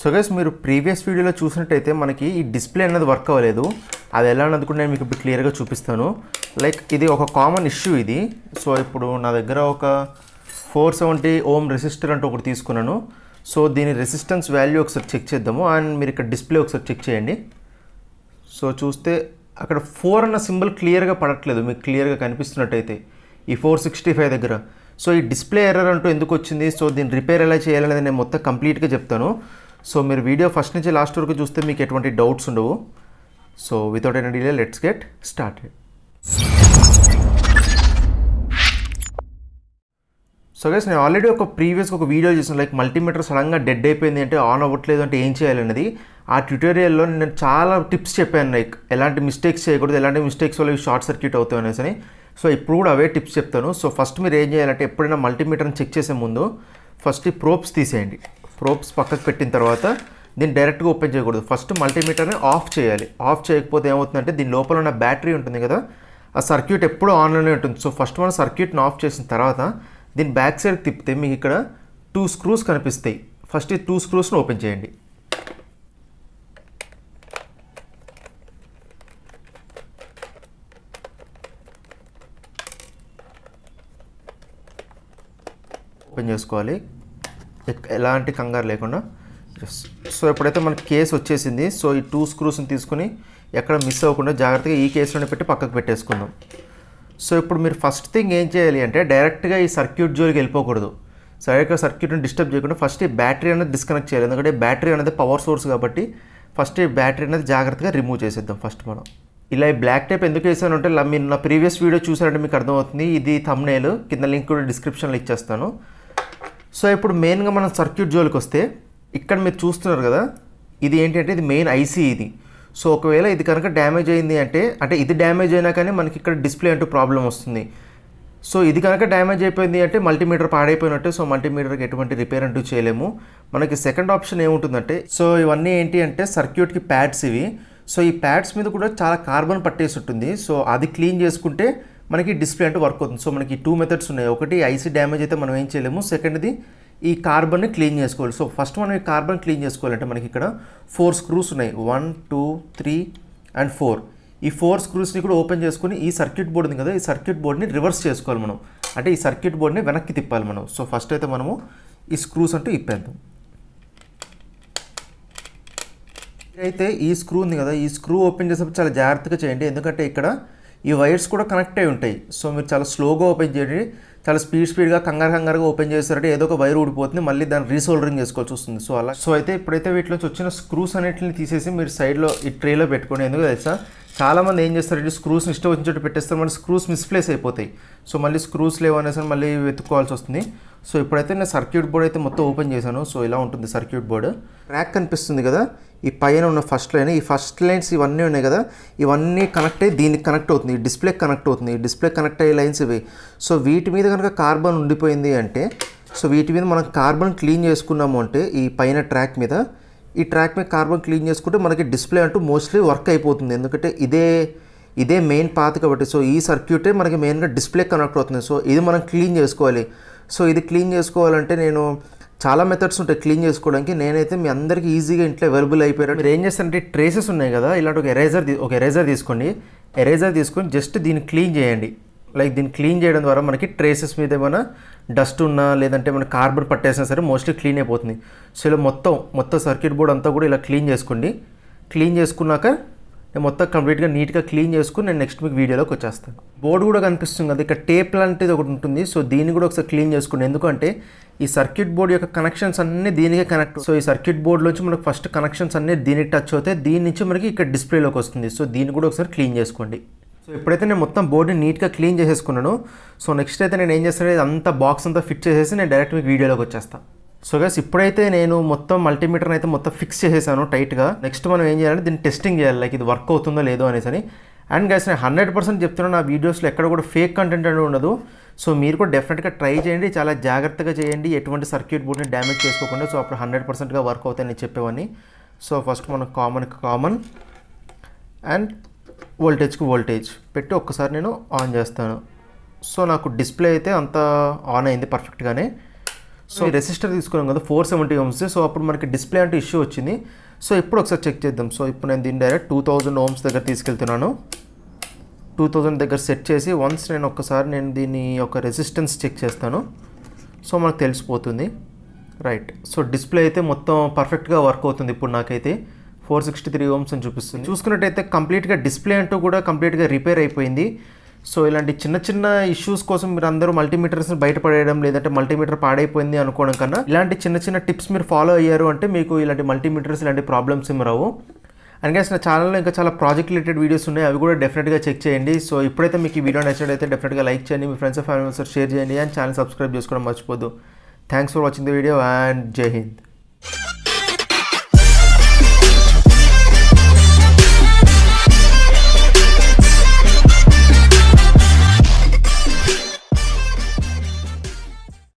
So guys మీరు previous వీడియోలో చూసినట్టయితే మనకి ఈ డిస్ప్లే అనేది వర్క్ అవ్వలేదు అది ఎలా అన్నది కూడా నేను మీకు ఇప్పుడు క్లియర్గా చూపిస్తాను లైక్ ఇది ఒక కామన్ ఇష్యూ ఇది సో ఇప్పుడు నా దగ్గర ఒక ఫోర్ సెవెంటీ ఓమ్ రెసిస్టర్ అంటూ ఒకటి తీసుకున్నాను సో దీని రెసిస్టెన్స్ వాల్యూ ఒకసారి చెక్ చేద్దాము అండ్ మీరు ఇక్కడ డిస్ప్లే ఒకసారి చెక్ చేయండి సో చూస్తే అక్కడ ఫోర్ అన్న సింబల్ క్లియర్గా పడట్లేదు మీకు క్లియర్గా కనిపిస్తున్నట్టయితే ఈ ఫోర్ సిక్స్టీ ఫైవ్ దగ్గర సో ఈ డిస్ప్లే ఎర్రర్ అంటూ ఎందుకు వచ్చింది సో దీన్ని రిపేర్ ఎలా చేయాలనేది నేను మొత్తం కంప్లీట్గా చెప్తాను సో మీరు వీడియో ఫస్ట్ నుంచి లాస్ట్ వరకు చూస్తే మీకు ఎటువంటి డౌట్స్ ఉండవు so without any delay let's get start so guys నేను ఆల్రెడీ ఒక ప్రీవియస్గా ఒక వీడియో చేసిన లైక్ మల్టీమీటర్ సడన్గా డెడ్ అయిపోయింది అంటే ఆన్ అవ్వట్లేదు అంటే ఏం చేయాలనేది ఆ ట్యూటోరియల్లో నేను చాలా టిప్స్ చెప్పాను లైక్ ఎలాంటి మిస్టేక్స్ చేయకూడదు ఎలాంటి మిస్టేక్స్ వల్ల షార్ట్ సర్క్యూట్ అవుతాయి అనేసి సో ఇప్పుడు కూడా అవే టిప్స్ చెప్తాను సో ఫస్ట్ మీరు ఏం చేయాలంటే ఎప్పుడైనా మల్టీమీటర్ని చెక్ చేసే ముందు ఫస్ట్ ప్రోప్స్ తీసేయండి ప్రోప్స్ పక్కకు పెట్టిన తర్వాత దీన్ని డైరెక్ట్గా ఓపెన్ చేయకూడదు ఫస్ట్ మల్టీమీటర్ని ఆఫ్ చేయాలి ఆఫ్ చేయకపోతే ఏమవుతుందంటే దీని లోపల ఉన్న బ్యాటరీ ఉంటుంది కదా ఆ సర్క్యూట్ ఎప్పుడూ ఆన్లైన్లో ఉంటుంది సో ఫస్ట్ మనం సర్క్యూట్ని ఆఫ్ చేసిన తర్వాత దీని బ్యాక్ సైడ్ తిప్పితే మీకు ఇక్కడ టూ స్క్రూస్ కనిపిస్తాయి ఫస్ట్ ఈ టూ స్క్రూస్ని ఓపెన్ చేయండి ఓపెన్ చేసుకోవాలి ఎలాంటి కంగారు లేకుండా సో ఎప్పుడైతే మనకి కేసు వచ్చేసింది సో ఈ టూ స్క్రూస్ని తీసుకుని ఎక్కడ మిస్ అవ్వకుండా జాగ్రత్తగా ఈ కేసులోనే పెట్టి పక్కకు పెట్టేసుకుందాం సో ఇప్పుడు మీరు ఫస్ట్ థింగ్ ఏం చేయాలి అంటే డైరెక్ట్గా ఈ సర్క్యూట్ జోలికి వెళ్ళిపోకూడదు సరిగ్గా సర్క్యూట్ని డిస్టర్బ్ చేయకుండా ఫస్ట్ ఈ బ్యాటరీ అనేది డిస్కనెక్ట్ చేయాలి ఎందుకంటే బ్యాటరీ అనేది పవర్ సోర్స్ కాబట్టి ఫస్ట్ ఈ బ్యాటరీ అనేది జాగ్రత్తగా రిమూవ్ చేసేద్దాం ఫస్ట్ మనం ఇలా ఈ బ్లాక్ టైప్ ఎందుకు వేసాను అంటే మీరు నా ప్రీవియస్ వీడియో చూసారంటే మీకు అర్థమవుతుంది ఇది థమ్నేలు కింద లింక్ కూడా డిస్క్రిప్షన్లో ఇచ్చేస్తాను సో ఇప్పుడు మెయిన్గా మనం సర్క్యూట్ జోలికి వస్తే ఇక్కడ మీరు చూస్తున్నారు కదా ఇది ఏంటంటే ఇది మెయిన్ ఐసీ ఇది సో ఒకవేళ ఇది కనుక డ్యామేజ్ అయింది అంటే అంటే ఇది డ్యామేజ్ అయినా కానీ మనకి ఇక్కడ డిస్ప్లే అంటూ ప్రాబ్లం వస్తుంది సో ఇది కనుక డ్యామేజ్ అయిపోయింది అంటే మల్టీమీటర్ పాడైపోయినట్టే సో మల్టీమీటర్కి ఎటువంటి రిపేర్ అంటూ చేయలేము మనకి సెకండ్ ఆప్షన్ ఏముంటుందంటే సో ఇవన్నీ ఏంటి అంటే సర్క్యూట్కి ప్యాడ్స్ ఇవి సో ఈ ప్యాడ్స్ మీద కూడా చాలా కార్బన్ పట్టేసి ఉంటుంది సో అది క్లీన్ చేసుకుంటే మనకి డిస్ప్లే అంటే వర్క్ అవుతుంది సో మనకి టూ మెథడ్స్ ఉన్నాయి ఒకటి ఐసీ డ్యామేజ్ అయితే మనం ఏం చేయలేము సెకండ్ది ఈ కార్బన్ని క్లీన్ చేసుకోవాలి సో ఫస్ట్ మనం ఈ కార్బన్ క్లీన్ చేసుకోవాలంటే మనకి ఇక్కడ ఫోర్ స్క్రూస్ ఉన్నాయి one two three and four ఈ ఫోర్ స్క్రూస్ని కూడా ఓపెన్ చేసుకుని ఈ సర్క్యూట్ బోర్డు ఉంది కదా ఈ సర్క్యూట్ బోర్డ్ని రివర్స్ చేసుకోవాలి మనం అంటే ఈ సర్క్యూట్ బోర్డ్ని వెనక్కి తిప్పాలి మనం సో ఫస్ట్ అయితే మనము ఈ స్క్రూస్ అంటూ ఇప్పేద్దాం అయితే ఈ స్క్రూ ఉంది కదా ఈ స్క్రూ ఓపెన్ చేసినప్పుడు చాలా జాగ్రత్తగా చేయండి ఎందుకంటే ఇక్కడ ఈ వైర్స్ కూడా కనెక్ట్ అయి ఉంటాయి సో మీరు చాలా స్లోగా ఓపెన్ చేయండి చాలా స్పీడ్ స్పీడ్గా కంగారు కంగారుగా ఓపెన్ చేశారంటే ఏదో ఒక వైర్ ఊడిపోతుంది మళ్ళీ దాన్ని రీసోల్డరింగ్ చేసుకోవాల్సి వస్తుంది సో అలా సో అయితే ఇప్పుడైతే వీటిలోంచి వచ్చిన స్క్రూస్ అనేటిని తీసేసి మీరు సైడ్లో ఈ ట్రేలో పెట్టుకోండి ఎందుకు తెలుసా చాలామంది ఏం చేస్తారంటే స్క్రూస్ ఇష్టం వచ్చిన చోట పెట్టేస్తారు మళ్ళీ స్క్రూస్ మిస్ప్లేస్ అయిపోతాయి సో మళ్ళీ స్క్రూస్ లేవనేసి మళ్ళీ వెతుక్కోవాల్సి వస్తుంది సో ఇప్పుడైతే నేను సర్క్యూట్ బోర్డ్ అయితే మొత్తం ఓపెన్ చేశాను సో ఇలా ఉంటుంది సర్క్యూట్ బోర్డు ట్రాక్ కనిపిస్తుంది కదా ఈ పైన ఉన్న ఫస్ట్ లైన్ ఈ ఫస్ట్ లైన్స్ ఇవన్నీ ఉన్నాయి కదా ఇవన్నీ కనెక్ట్ అయ్యి దీనికి కనెక్ట్ అవుతుంది డిస్ప్లే కనెక్ట్ అవుతుంది డిస్ప్లే కనెక్ట్ అయ్యే లైన్స్ ఇవి సో వీటి మీద కనుక కార్బన్ ఉండిపోయింది అంటే సో వీటి మీద మనం కార్బన్ క్లీన్ చేసుకున్నాము అంటే ఈ పైన ట్రాక్ మీద ఈ ట్రాక్ మీద కార్బన్ క్లీన్ చేసుకుంటే మనకి డిస్ప్లే అంటూ మోస్ట్లీ వర్క్ అయిపోతుంది ఎందుకంటే ఇదే ఇదే మెయిన్ పాత్ కాబట్టి సో ఈ సర్క్యూటే మనకి మెయిన్గా డిస్ప్లే కనెక్ట్ అవుతుంది సో ఇది మనం క్లీన్ చేసుకోవాలి సో ఇది క్లీన్ చేసుకోవాలంటే నేను చాలా మెథడ్స్ ఉంటాయి క్లీన్ చేసుకోవడానికి నేనైతే మీ అందరికీ ఈజీగా ఇంట్లో అవైలబుల్ అయిపోయారు మీరు ఏం చేస్తారంటే ట్రేసెస్ ఉన్నాయి కదా ఇలాంటి ఒక ఎరేజర్ ఒక ఎరేజర్ తీసుకోండి ఎరేజర్ తీసుకొని జస్ట్ దీన్ని క్లీన్ చేయండి లైక్ దీన్ని క్లీన్ చేయడం ద్వారా మనకి ట్రేసెస్ మీద ఏమైనా డస్ట్ ఉన్నా లేదంటే మన కార్బన్ పట్టేసినా సరే మోస్ట్లీ క్లీన్ అయిపోతుంది సో ఇలా మొత్తం మొత్తం సర్క్యూట్ బోర్డ్ అంతా కూడా ఇలా క్లీన్ చేసుకోండి క్లీన్ చేసుకున్నాక నేను మొత్తం కంప్లీట్గా నీట్గా క్లీన్ చేసుకుని నేను నెక్స్ట్ మీకు వీడియోలోకి వచ్చేస్తాను బోర్డు కూడా కనిపిస్తుంది కదా ఇక్కడ టేప్ లాంటిది ఒకటి ఉంటుంది సో దీన్ని కూడా ఒకసారి క్లీన్ చేసుకోండి ఎందుకంటే ఈ సర్క్యూట్ బోర్డ్ యొక్క కనెక్షన్స్ అన్నీ దీనికే కనెక్ట్ సో ఈ సర్క్యూట్ బోర్డులోంచి మనకు ఫస్ట్ కనెక్షన్స్ అన్నీ దీనికి టచ్ అవుతాయి దీని నుంచి మనకి ఇక్కడ డిస్ప్లేలోకి వస్తుంది సో దీన్ని కూడా ఒకసారి క్లీన్ చేసుకోండి సో ఎప్పుడైతే నేను మొత్తం బోర్డుని నీట్గా క్లీన్ చేసేసుకున్నాను సో నెక్స్ట్ అయితే నేను ఏం చేస్తాను అంతా బాక్స్ అంతా ఫిట్ చేసేసి నేను డైరెక్ట్ మీకు వీడియోలోకి వచ్చేస్తాను సో గస్ ఇప్పుడైతే నేను మొత్తం మల్టీమీటర్ని అయితే మొత్తం ఫిక్స్ చేసేసాను టైట్గా నెక్స్ట్ మనం ఏం చేయాలంటే దీన్ని టెస్టింగ్ చేయాలి లైక్ ఇది వర్క్ అవుతుందో లేదో అనేసి అని అండ్ గస్ నేను హండ్రెడ్ పర్సెంట్ చెప్తున్నాను నా వీడియోస్లో ఎక్కడ కూడా ఫేక్ కంటెంట్ అనేది ఉండదు సో మీరు కూడా డెఫినెట్గా ట్రై చేయండి చాలా జాగ్రత్తగా చేయండి ఎటువంటి సర్క్యూట్ బోర్డ్ని డ్యామేజ్ చేసుకోకుండా సో అప్పుడు హండ్రెడ్ పర్సెంట్గా వర్క్ అవుతాయని చెప్పేవాడిని సో ఫస్ట్ మనం కామన్ కామన్ అండ్ వోల్టేజ్కి వోల్టేజ్ పెట్టి ఒక్కసారి నేను ఆన్ చేస్తాను సో నాకు డిస్ప్లే అయితే అంత ఆన్ అయింది పర్ఫెక్ట్గానే సో రెసిస్టర్ తీసుకున్నాం కదా ఫోర్ సెవెంటీ ఓమ్స్ సో అప్పుడు మనకి డిస్ప్లే అంటే ఇష్యూ వచ్చింది సో ఇప్పుడు ఒకసారి చెక్ చేద్దాం సో ఇప్పుడు నేను దీన్ని డైరెక్ట్ టూ థౌజండ్ ఓమ్స్ దగ్గర తీసుకెళ్తున్నాను టూ థౌజండ్ దగ్గర సెట్ చేసి వన్స్ నేను ఒక్కసారి నేను దీని యొక్క రెసిస్టెన్స్ చెక్ చేస్తాను సో మనకు తెలిసిపోతుంది రైట్ సో డిస్ప్లే అయితే మొత్తం పర్ఫెక్ట్గా వర్క్ అవుతుంది ఇప్పుడు నాకైతే ఫోర్ సిక్స్టీ త్రీ ఓమ్స్ అని చూపిస్తుంది hmm. చూసుకున్నట్టయితే కంప్లీట్గా డిస్ప్లే అంటూ కూడా కంప్లీట్గా రిపేర్ అయిపోయింది సో ఇలాంటి చిన్న చిన్న ఇష్యూస్ కోసం మీరు అందరూ మల్టీమీటర్స్ బయటపడేయడం లేదంటే మల్టీమీటర్ పాడైపోయింది అనుకోవడం కన్నా ఇలాంటి చిన్న చిన్న టిప్స్ మీరు ఫాలో అయ్యారు అంటే మీకు ఇలాంటి మల్టీమీటర్స్ ఇలాంటి ప్రాబ్లమ్స్ ఏమి రావు అండ్ గైస్ నా ఛానల్లో ఇంకా చాలా ప్రాజెక్ట్ రిలేటెడ్ వీడియోస్ ఉన్నాయి అవి కూడా డెఫినెట్గా చెక్ చేయండి సో ఇప్పుడైతే మీకు ఈ వీడియో నచ్చినట్లయితే డెఫినెట్గా లైక్ చేయండి మీ ఫ్రెండ్స్ ఫ్యామిలీ మెంబర్స్ షేర్ చేయండి అండ్ ఛానల్ సబ్స్క్రైబ్ చేసుకోవడం మర్చిపోదు thanks for watching the video and జై హింద్